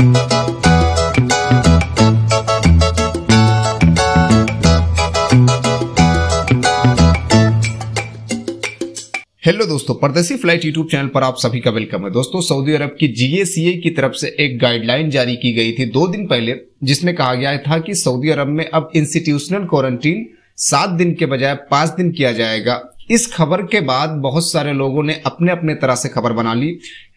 hello दोस्तों परदेसी flight YouTube channel पर आप सभी का वेलकम है दोस्तों सऊदी अरब की जीएसीए की तरफ से एक गाइडलाइन जारी की गई थी दो दिन पहले जिसमें कहा गया था कि सऊदी अरब में अब इंस्टीट्यूशनल क्वारंटीन सात दिन के बजाय पांच दिन किया जाएगा इस खबर के बाद बहुत सारे लोगों ने अपने अपने तरह से खबर बना ली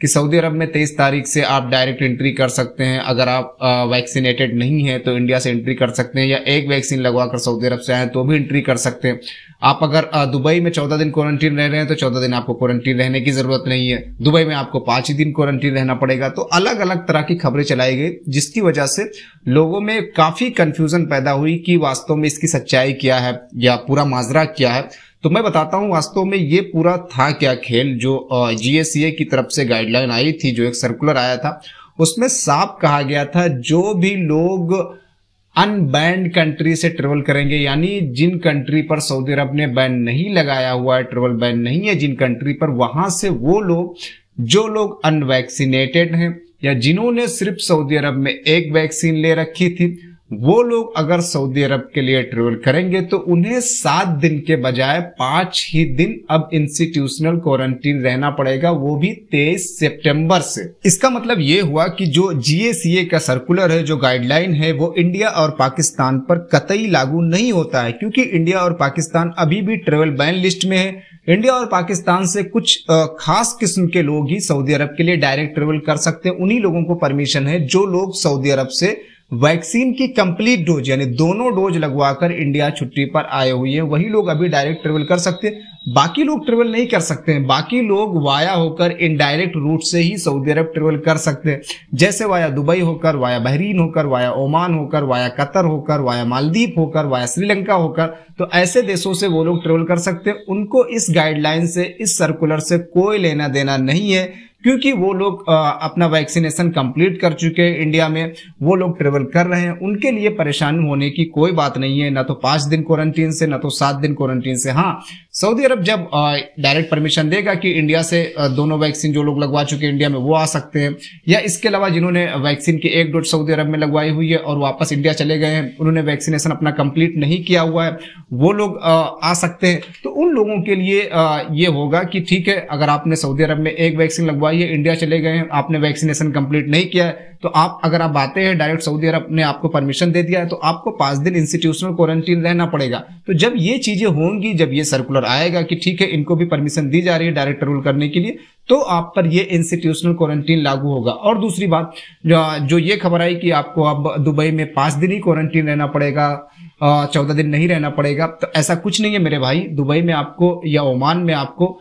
कि सऊदी अरब में तेईस तारीख से आप डायरेक्ट एंट्री कर सकते हैं अगर आप वैक्सीनेटेड नहीं हैं तो इंडिया से एंट्री कर सकते हैं या एक वैक्सीन लगवाकर सऊदी अरब से आए तो भी एंट्री कर सकते हैं आप अगर दुबई में चौदह दिन क्वारंटीन रह रहे हैं तो चौदह दिन आपको क्वारंटीन रहने की जरूरत नहीं है दुबई में आपको पांच ही दिन क्वारंटीन रहना पड़ेगा तो अलग अलग तरह की खबरें चलाई गई जिसकी वजह से लोगों में काफी कंफ्यूजन पैदा हुई कि वास्तव में इसकी सच्चाई क्या है या पूरा माजरा क्या है तो मैं बताता हूं वास्तव में ये पूरा था क्या खेल जो जीएससीए e की तरफ से गाइडलाइन आई थी जो एक सर्कुलर आया था उसमें साफ कहा गया था जो भी लोग अनबैंड कंट्री से ट्रेवल करेंगे यानी जिन कंट्री पर सऊदी अरब ने बैन नहीं लगाया हुआ है ट्रेवल बैन नहीं है जिन कंट्री पर वहां से वो लोग जो लोग अनवैक्सीनेटेड हैं या जिन्होंने सिर्फ सऊदी अरब में एक वैक्सीन ले रखी थी वो लोग अगर सऊदी अरब के लिए ट्रेवल करेंगे तो उन्हें सात दिन के बजाय पांच ही दिन अब इंस्टीट्यूशनल क्वारंटीन रहना पड़ेगा वो भी तेईस सितंबर से इसका मतलब ये हुआ कि जो जीएसीए का सर्कुलर है जो गाइडलाइन है वो इंडिया और पाकिस्तान पर कतई लागू नहीं होता है क्योंकि इंडिया और पाकिस्तान अभी भी ट्रेवल बैन लिस्ट में है इंडिया और पाकिस्तान से कुछ खास किस्म के लोग ही सऊदी अरब के लिए डायरेक्ट ट्रेवल कर सकते हैं उन्हीं लोगों को परमिशन है जो लोग सऊदी अरब से वैक्सीन की कंप्लीट डोज यानी दोनों डोज लगवाकर इंडिया छुट्टी पर आए हुए हैं वही लोग अभी डायरेक्ट ट्रेवल कर सकते हैं बाकी लोग ट्रेवल नहीं कर सकते हैं बाकी लोग वाया होकर इनडायरेक्ट रूट से ही सऊदी अरब ट्रेवल कर सकते हैं जैसे वाया दुबई होकर वाया बहरीन होकर वाया ओमान होकर वाया कतर होकर वाया मालदीप होकर वाया श्रीलंका होकर तो ऐसे देशों से वो लोग ट्रेवल कर सकते हैं उनको इस गाइडलाइन से इस सर्कुलर से कोई लेना देना नहीं है क्योंकि वो लोग अपना वैक्सीनेशन कंप्लीट कर चुके हैं इंडिया में वो लोग ट्रेवल कर रहे हैं उनके लिए परेशान होने की कोई बात नहीं है ना तो पांच दिन क्वारंटीन से ना तो सात दिन क्वारंटीन से हाँ सऊदी अरब जब डायरेक्ट परमिशन देगा कि इंडिया से दोनों वैक्सीन जो लोग लगवा चुके हैं इंडिया में वो आ सकते हैं या इसके अलावा जिन्होंने वैक्सीन की एक डोज सऊदी अरब में लगवाई हुई है और वापस इंडिया चले गए हैं उन्होंने वैक्सीनेशन अपना कंप्लीट नहीं किया हुआ है वो लोग आ सकते हैं तो उन लोगों के लिए ये होगा कि ठीक है अगर आपने सऊदी अरब में एक वैक्सीन लगवाई करवाइए इंडिया चले गए हैं आपने वैक्सीनेशन कंप्लीट नहीं किया है तो आप अगर आप आते हैं डायरेक्ट सऊदी अरब ने आपको परमिशन दे दिया है तो आपको पांच दिन इंस्टीट्यूशनल क्वारंटीन रहना पड़ेगा तो जब ये चीजें होंगी जब ये सर्कुलर आएगा कि ठीक है इनको भी परमिशन दी जा रही है डायरेक्ट रूल करने के लिए तो आप पर ये इंस्टीट्यूशनल क्वारंटीन लागू होगा और दूसरी बात जो ये खबर आई कि आपको अब दुबई में पांच दिन ही क्वारंटीन रहना पड़ेगा चौदह दिन नहीं रहना पड़ेगा तो ऐसा कुछ नहीं है मेरे भाई दुबई में आपको या ओमान में आपको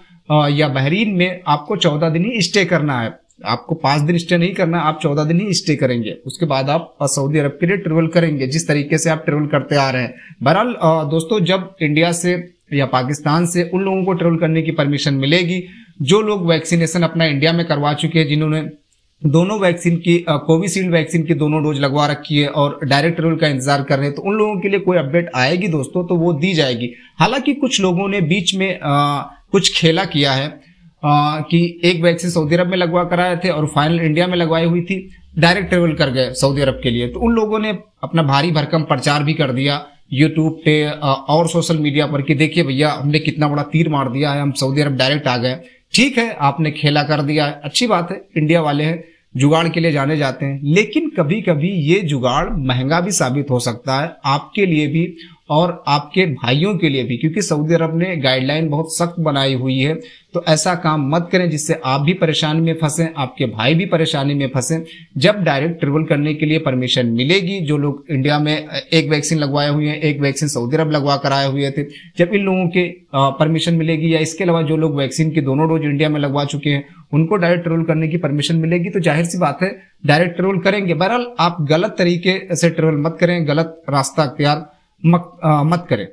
या बहरीन में आपको चौदह दिन ही स्टे करना है आपको पांच दिन स्टे नहीं करना आप चौदह दिन ही स्टे करेंगे उसके बाद आप सऊदी अरब के लिए ट्रेवल करेंगे जिस तरीके से आप ट्रेवल करते आ रहे हैं बहरहाल दोस्तों जब इंडिया से या पाकिस्तान से उन लोगों को ट्रेवल करने की परमिशन मिलेगी जो लोग वैक्सीनेशन अपना इंडिया में करवा चुके हैं जिन्होंने दोनों वैक्सीन की कोविशील्ड वैक्सीन की दोनों डोज लगवा रखी है और डायरेक्ट ट्रेवल का इंतजार कर रहे हैं तो उन लोगों के लिए कोई अपडेट आएगी दोस्तों तो वो दी जाएगी हालांकि कुछ लोगों ने बीच में आ, कुछ खेला किया है आ, कि एक वैक्सीन सऊदी अरब में लगवा कराए थे और फाइनल इंडिया में लगवाई हुई थी डायरेक्ट ट्रेवल कर गए सऊदी अरब के लिए तो उन लोगों ने अपना भारी भरकम प्रचार भी कर दिया यूट्यूब पे और सोशल मीडिया पर कि देखिए भैया हमने कितना बड़ा तीर मार दिया है हम सऊदी अरब डायरेक्ट आ गए ठीक है आपने खेला कर दिया है अच्छी बात है इंडिया वाले हैं जुगाड़ के लिए जाने जाते हैं लेकिन कभी कभी ये जुगाड़ महंगा भी साबित हो सकता है आपके लिए भी और आपके भाइयों के लिए भी क्योंकि सऊदी अरब ने गाइडलाइन बहुत सख्त बनाई हुई है तो ऐसा काम मत करें जिससे आप भी परेशानी में फंसे आपके भाई भी परेशानी में फंसे जब डायरेक्ट ट्रेवल करने के लिए परमिशन मिलेगी जो लोग इंडिया में एक वैक्सीन लगवाए हुए हैं एक वैक्सीन सऊदी अरब लगवा कर आए हुए थे जब इन लोगों के परमिशन मिलेगी या इसके अलावा जो लोग वैक्सीन के दोनों डोज इंडिया में लगवा चुके हैं उनको डायरेक्ट ट्रेवल करने की परमिशन मिलेगी तो जाहिर सी बात है डायरेक्ट ट्रेवल करेंगे बहरहाल आप गलत तरीके से ट्रेवल मत करें गलत रास्ता अख्तियार मत, मत करें